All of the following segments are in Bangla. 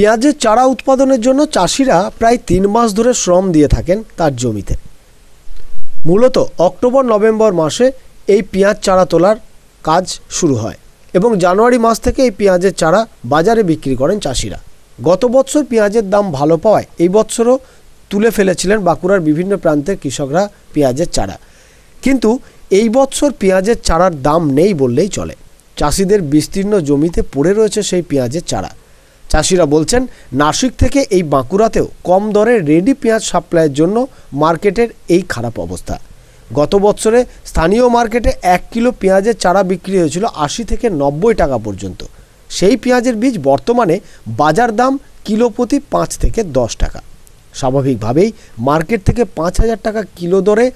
পেঁয়াজের চারা উৎপাদনের জন্য চাষিরা প্রায় তিন মাস ধরে শ্রম দিয়ে থাকেন তার জমিতে মূলত অক্টোবর নভেম্বর মাসে এই পেঁয়াজ চারা তোলার কাজ শুরু হয় এবং জানুয়ারি মাস থেকে এই পেঁয়াজের চারা বাজারে বিক্রি করেন চাষিরা গত বছর পেঁয়াজের দাম ভালো পাওয়ায় এই বছরও তুলে ফেলেছিলেন বাঁকুড়ার বিভিন্ন প্রান্তের কৃষকরা পেঁয়াজের চারা কিন্তু এই বছর পেঁয়াজের চারার দাম নেই বললেই চলে চাষিদের বিস্তীর্ণ জমিতে পড়ে রয়েছে সেই পেঁয়াজের চারা চাষিরা বলছেন নাসিক থেকে এই বাঁকুড়াতেও কম দরে রেডি পেঁয়াজ সাপ্লাইয়ের জন্য মার্কেটের এই খারাপ অবস্থা গত বছরে স্থানীয় মার্কেটে এক কিলো পেঁয়াজের চারা বিক্রি হয়েছিল আশি থেকে নব্বই টাকা পর্যন্ত সেই পেঁয়াজের বীজ বর্তমানে বাজার দাম কিলো প্রতি পাঁচ থেকে দশ টাকা স্বাভাবিকভাবেই মার্কেট থেকে পাঁচ হাজার টাকা কিলো দরে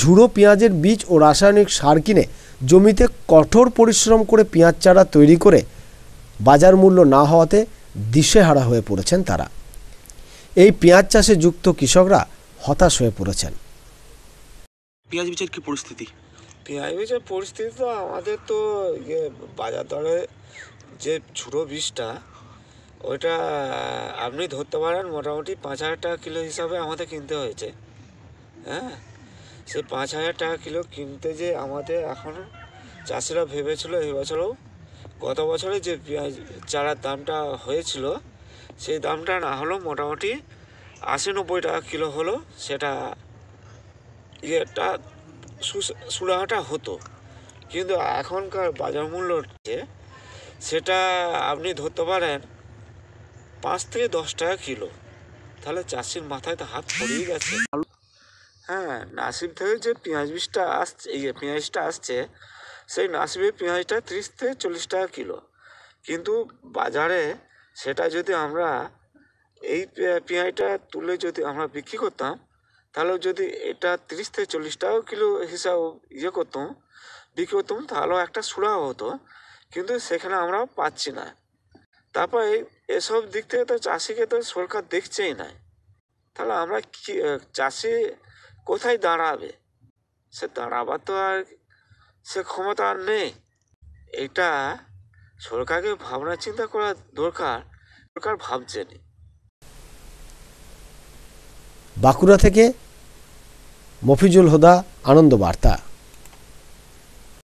ঝুড়ো পেঁয়াজের বীজ ও রাসায়নিক সার কিনে জমিতে কঠোর পরিশ্রম করে পেঁয়াজ চারা তৈরি করে বাজার মূল্য না হওয়াতে দিশেহারা হয়ে পড়েছেন তারা এই পেঁয়াজ চাষে যুক্ত কৃষকরা হতাশ হয়ে পড়েছেন পেঁয়াজ বীজের কি পরিস্থিতি পেঁয়াজ বীজের পরিস্থিতি তো আমাদের তো ইয়ে বাজার দরে যে ঝুড়ো বীজটা ওইটা আপনি ধরতে পারেন মোটামুটি পাঁচ হাজার টাকা কিলো হিসাবে আমাদের কিনতে হয়েছে হ্যাঁ সে পাঁচ হাজার টাকা কিলো কিনতে যে আমাদের এখন চাষিরা ভেবেছিল এবছরও গত বছরে যে পেঁয়াজ চারার দামটা হয়েছিল সেই দামটা না হলো মোটামুটি আশি নব্বই টাকা কিলো হলো সেটা ইয়েটা সুরাহাটা হতো কিন্তু এখনকার বাজার মূল্য সেটা আপনি ধরতে পারেন পাঁচ থেকে দশ টাকা কিলো তাহলে চাষির মাথায় তো হাত পড়েই গেছে হ্যাঁ নাসিব থেকে যে পেঁয়াজ বীজটা আসছে এই ইয়ে পেঁয়াজটা আসছে সেই আসবে পেঁয়াজটা তিরিশ থেকে চল্লিশ টাকা কিলো কিন্তু বাজারে সেটা যদি আমরা এই পেঁয়াজটা তুলে যদি আমরা বিক্রি করতাম তাহলে যদি এটা তিরিশ থেকে চল্লিশ টাকা কিলো হিসাব ইয়ে করতাম বিক্রি করতাম তাহলেও একটা সুরাহ হতো কিন্তু সেখানে আমরা পাচ্ছি না তারপর এসব দিক থেকে তো চাষিকে তো সরকার দেখছেই না তাহলে আমরা কি চাষি কোথায় দাঁড়াবে সে দাঁড়াবার তো আর সে ক্ষমতা আর নেই এটা সরকারকে ভাবনা চিন্তা করা দরকার সরকার ভাবছেন বাঁকুড়া থেকে মফিজুল হুদা আনন্দ বার্তা